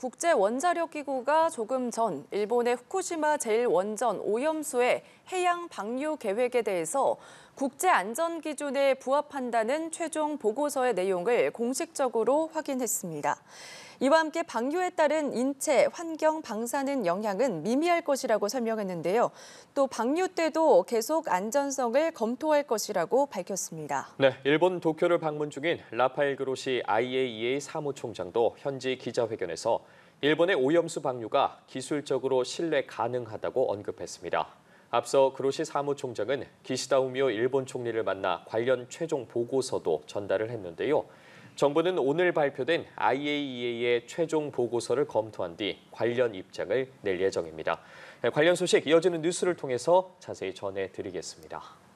국제원자력기구가 조금 전 일본의 후쿠시마 제1원전 오염수의 해양 방류 계획에 대해서 국제안전기준에 부합한다는 최종 보고서의 내용을 공식적으로 확인했습니다. 이와 함께 방류에 따른 인체, 환경, 방사능 영향은 미미할 것이라고 설명했는데요. 또 방류 때도 계속 안전성을 검토할 것이라고 밝혔습니다. 네, 일본 도쿄를 방문 중인 라파엘 그로시 IAEA 사무총장도 현지 기자회견에서 일본의 오염수 방류가 기술적으로 신뢰 가능하다고 언급했습니다. 앞서 그로시 사무총장은 기시다 우미오 일본 총리를 만나 관련 최종 보고서도 전달을 했는데요. 정부는 오늘 발표된 IAEA의 최종 보고서를 검토한 뒤 관련 입장을 낼 예정입니다. 네, 관련 소식 이어지는 뉴스를 통해서 자세히 전해드리겠습니다.